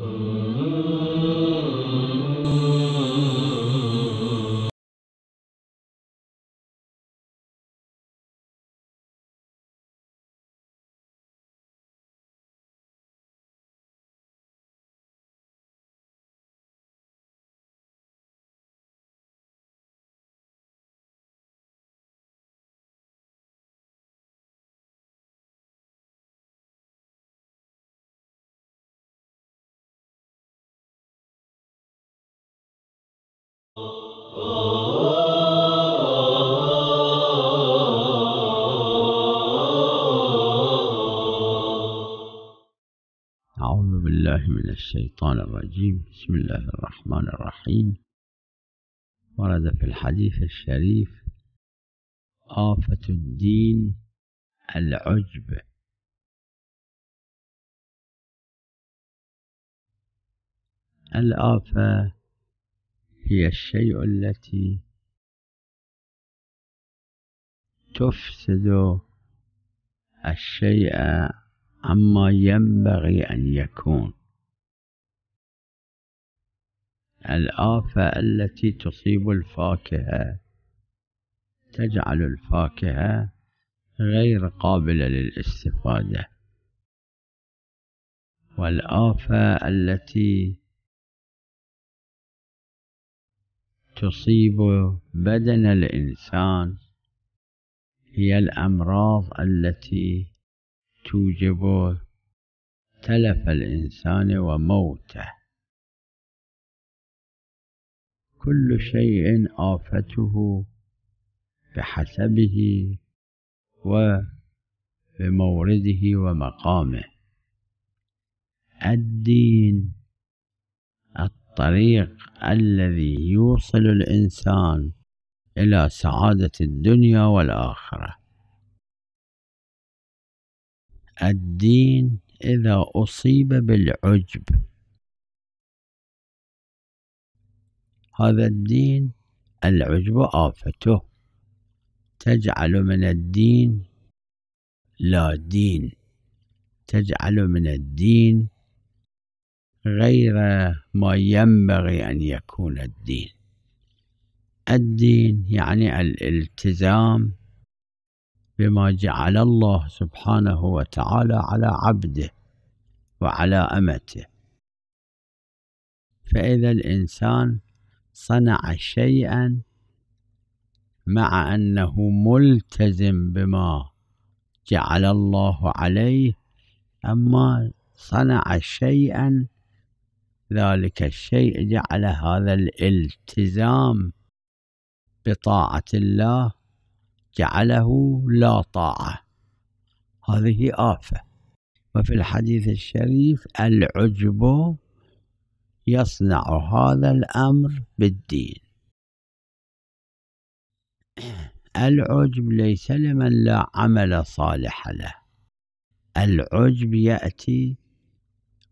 Oh. بالله من الشيطان الرجيم بسم الله الرحمن الرحيم ورد في الحديث الشريف آفة الدين العجب الآفة هي الشيء التي تفسد الشيء عما ينبغي أن يكون الآفة التي تصيب الفاكهة تجعل الفاكهة غير قابلة للاستفادة والآفة التي تصيب بدن الإنسان هي الأمراض التي توجب تلف الإنسان وموته كل شيء آفته بحسبه وبمورده ومقامه الدين الطريق الذي يوصل الإنسان إلى سعادة الدنيا والآخرة الدين إذا أصيب بالعجب هذا الدين العجب آفته تجعل من الدين لا دين تجعل من الدين غير ما ينبغي أن يكون الدين الدين يعني الالتزام بما جعل الله سبحانه وتعالى على عبده وعلى أمته فإذا الإنسان صنع شيئا مع أنه ملتزم بما جعل الله عليه أما صنع شيئا ذلك الشيء جعل هذا الالتزام بطاعة الله جعله لا طاعة هذه آفة وفي الحديث الشريف العجب يصنع هذا الأمر بالدين العجب ليس لمن لا عمل صالح له العجب يأتي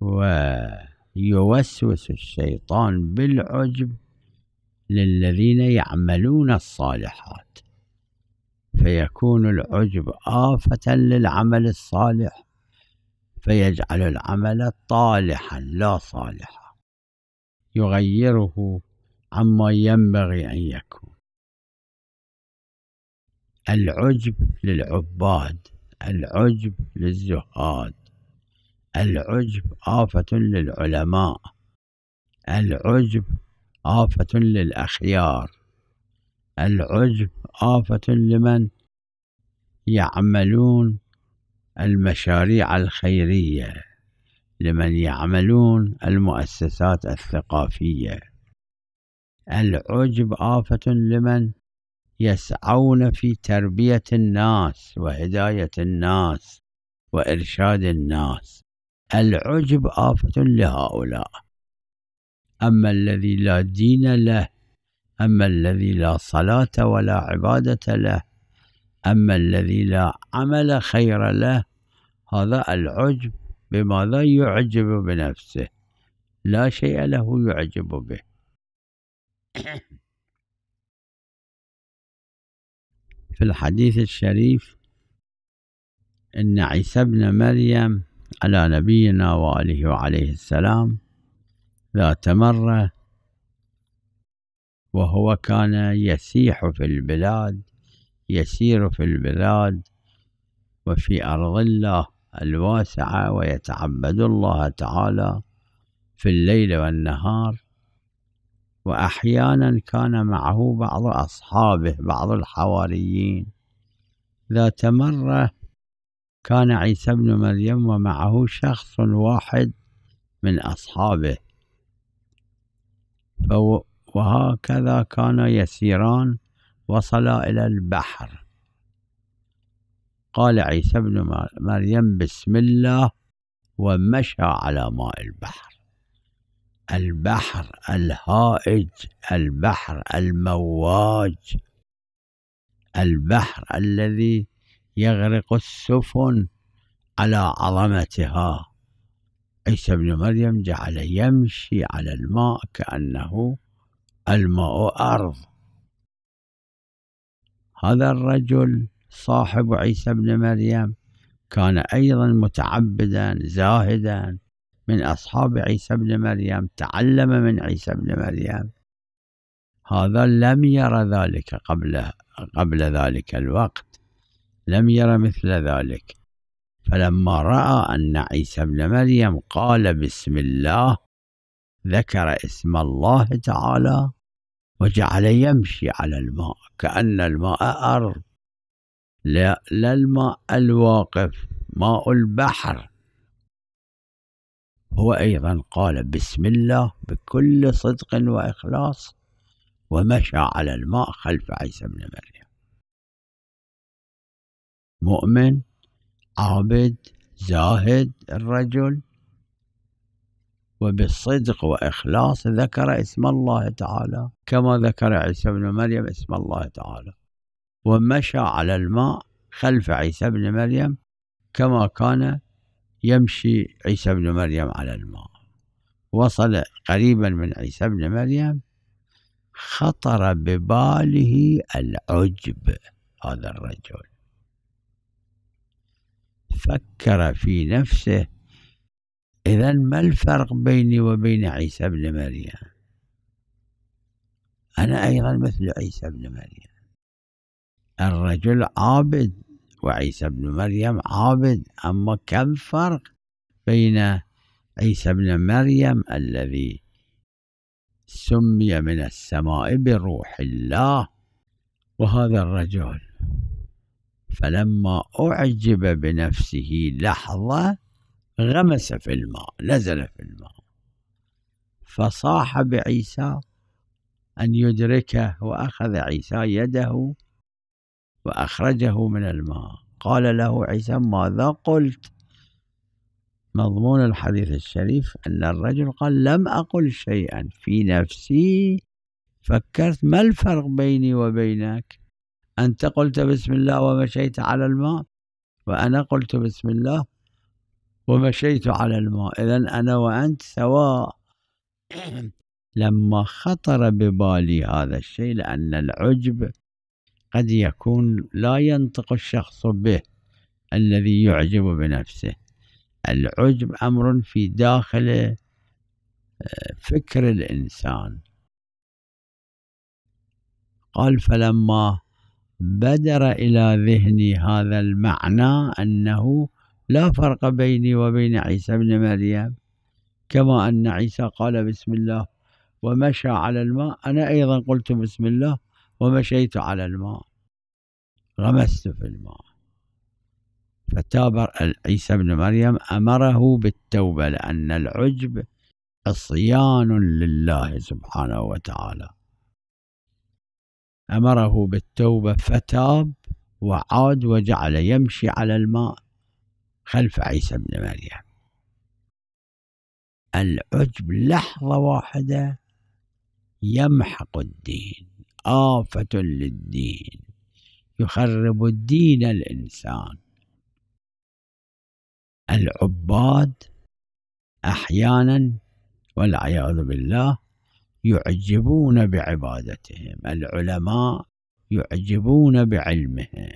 ويوسوس الشيطان بالعجب للذين يعملون الصالحات فيكون العجب آفة للعمل الصالح فيجعل العمل طالحا لا صالحا يغيره عما ينبغي أن يكون العجب للعباد العجب للزهاد العجب آفة للعلماء العجب آفة للأخيار العجب آفة لمن يعملون المشاريع الخيرية لمن يعملون المؤسسات الثقافية العجب آفة لمن يسعون في تربية الناس وهداية الناس وإرشاد الناس العجب آفة لهؤلاء أما الذي لا دين له أما الذي لا صلاة ولا عبادة له أما الذي لا عمل خير له هذا العجب بما لا يعجب بنفسه لا شيء له يعجب به في الحديث الشريف إن عيسى ابن مريم على نبينا وآله وعليه السلام ذات مرة وهو كان يسيح في البلاد يسير في البلاد وفي أرض الله الواسعة ويتعبد الله تعالى في الليل والنهار وأحيانا كان معه بعض أصحابه بعض الحواريين ذات مرة كان عيسى بن مريم ومعه شخص واحد من أصحابه وهكذا كان يسيران وصلا إلى البحر قال عيسى ابن مريم بسم الله ومشى على ماء البحر البحر الهائج البحر المواج البحر الذي يغرق السفن على عظمتها عيسى ابن مريم جعل يمشي على الماء كأنه الماء أرض هذا الرجل صاحب عيسى بن مريم كان أيضا متعبدا زاهدا من أصحاب عيسى بن مريم تعلم من عيسى بن مريم هذا لم ير ذلك قبل قبل ذلك الوقت لم ير مثل ذلك فلما رأى أن عيسى بن مريم قال بسم الله ذكر اسم الله تعالى وجعل يمشي على الماء كأن الماء أرض لا, لا الماء الواقف ماء البحر هو أيضا قال بسم الله بكل صدق وإخلاص ومشى على الماء خلف عيسى بن مريم مؤمن عابد زاهد الرجل وبالصدق وإخلاص ذكر اسم الله تعالى كما ذكر عيسى بن مريم اسم الله تعالى ومشى على الماء خلف عيسى بن مريم كما كان يمشي عيسى بن مريم على الماء وصل قريبا من عيسى بن مريم خطر بباله العجب هذا الرجل فكر في نفسه إذا ما الفرق بيني وبين عيسى بن مريم أنا أيضا مثل عيسى بن مريم الرجل عابد وعيسى ابن مريم عابد أما كم فرق بين عيسى ابن مريم الذي سمي من السماء بروح الله وهذا الرجل فلما أعجب بنفسه لحظة غمس في الماء نزل في الماء فصاح بعيسى أن يدركه وأخذ عيسى يده وأخرجه من الماء قال له عيسى ماذا قلت مضمون الحديث الشريف أن الرجل قال لم أقل شيئا في نفسي فكرت ما الفرق بيني وبينك أنت قلت بسم الله ومشيت على الماء وأنا قلت بسم الله ومشيت على الماء إذا أنا وأنت سواء لما خطر ببالي هذا الشيء لأن العجب قد يكون لا ينطق الشخص به الذي يعجب بنفسه العجب أمر في داخل آه، فكر الإنسان قال فلما بدر إلى ذهني هذا المعنى أنه لا فرق بيني وبين عيسى بن مريم كما أن عيسى قال بسم الله ومشى على الماء أنا أيضا قلت بسم الله ومشيت على الماء غمست في الماء فتاب عيسى بن مريم أمره بالتوبة لأن العجب عصيان لله سبحانه وتعالى أمره بالتوبة فتاب وعاد وجعل يمشي على الماء خلف عيسى بن مريم العجب لحظة واحدة يمحق الدين آفة للدين يخرب الدين الإنسان العباد أحيانا والعياذ بالله يعجبون بعبادتهم العلماء يعجبون بعلمهم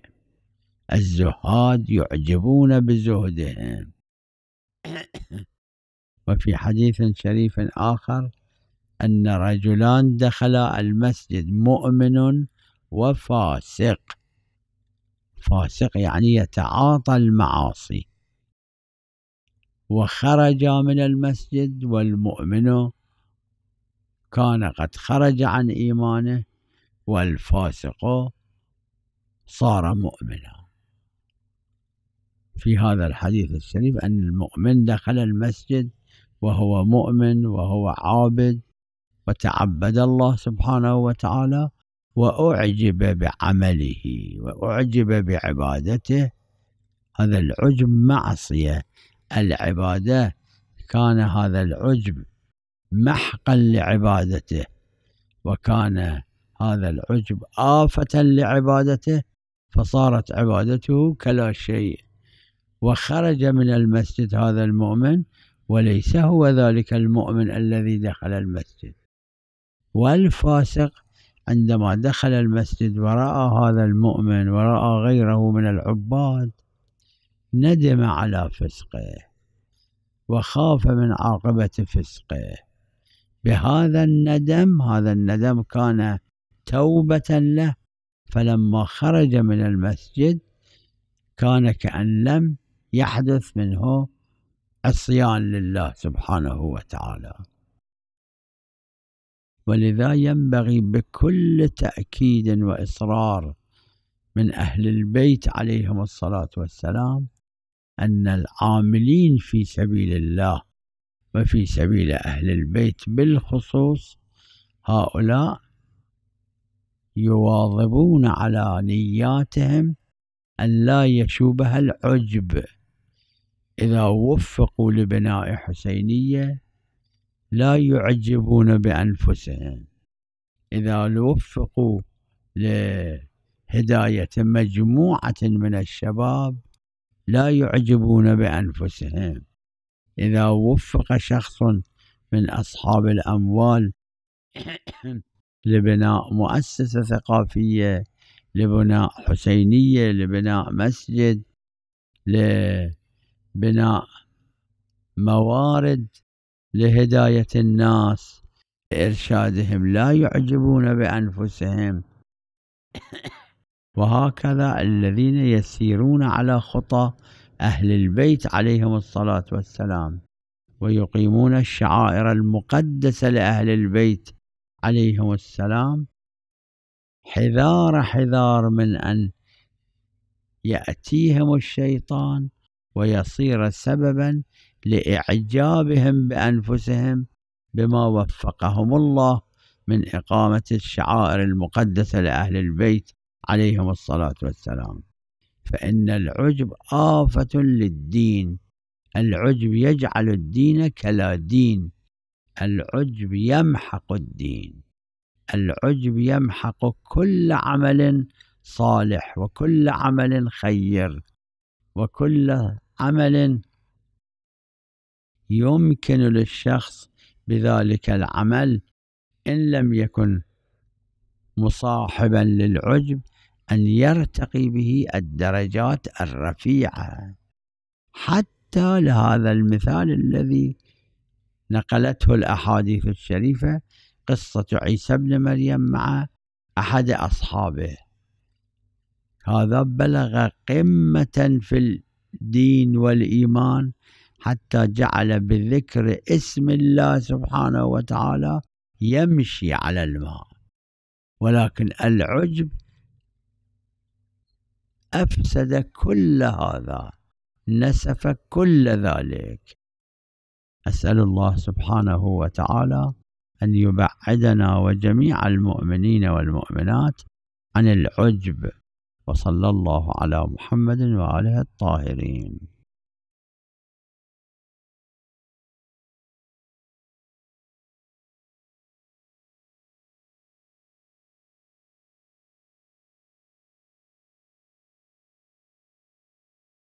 الزهاد يعجبون بزهدهم وفي حديث شريف آخر أن رجلان دخلا المسجد مؤمن وفاسق فاسق يعني يتعاطى المعاصي وخرج من المسجد والمؤمن كان قد خرج عن إيمانه والفاسق صار مؤمنا في هذا الحديث الشريف أن المؤمن دخل المسجد وهو مؤمن وهو عابد وتعبد الله سبحانه وتعالى وأعجب بعمله وأعجب بعبادته هذا العجب معصية العبادة كان هذا العجب محقا لعبادته وكان هذا العجب آفة لعبادته فصارت عبادته كلا شيء وخرج من المسجد هذا المؤمن وليس هو ذلك المؤمن الذي دخل المسجد والفاسق عندما دخل المسجد ورأى هذا المؤمن ورأى غيره من العباد ندم على فسقه وخاف من عاقبة فسقه بهذا الندم هذا الندم كان توبة له فلما خرج من المسجد كان كأن لم يحدث منه عصيان لله سبحانه وتعالى ولذا ينبغي بكل تأكيد وإصرار من أهل البيت عليهم الصلاة والسلام أن العاملين في سبيل الله وفي سبيل أهل البيت بالخصوص هؤلاء يواظبون على نياتهم أن لا يشوبها العجب إذا وفقوا لبناء حسينية لا يعجبون بأنفسهم إذا وفقوا لهداية مجموعة من الشباب لا يعجبون بأنفسهم إذا وفق شخص من أصحاب الأموال لبناء مؤسسة ثقافية لبناء حسينية لبناء مسجد لبناء موارد لهداية الناس إرشادهم لا يعجبون بأنفسهم وهكذا الذين يسيرون على خطى أهل البيت عليهم الصلاة والسلام ويقيمون الشعائر المقدسة لأهل البيت عليهم السلام حذار حذار من أن يأتيهم الشيطان ويصير سببا لإعجابهم بأنفسهم بما وفقهم الله من إقامة الشعائر المقدسة لأهل البيت عليهم الصلاة والسلام فإن العجب آفة للدين العجب يجعل الدين كلا دين العجب يمحق الدين العجب يمحق كل عمل صالح وكل عمل خير وكل عمل يمكن للشخص بذلك العمل إن لم يكن مصاحبا للعجب أن يرتقي به الدرجات الرفيعة حتى لهذا المثال الذي نقلته الأحاديث الشريفة قصة عيسى بن مريم مع أحد أصحابه هذا بلغ قمة في الدين والإيمان حتى جعل بالذكر اسم الله سبحانه وتعالى يمشي على الماء ولكن العجب أفسد كل هذا نسف كل ذلك أسأل الله سبحانه وتعالى أن يبعدنا وجميع المؤمنين والمؤمنات عن العجب وصلى الله على محمد وآله الطاهرين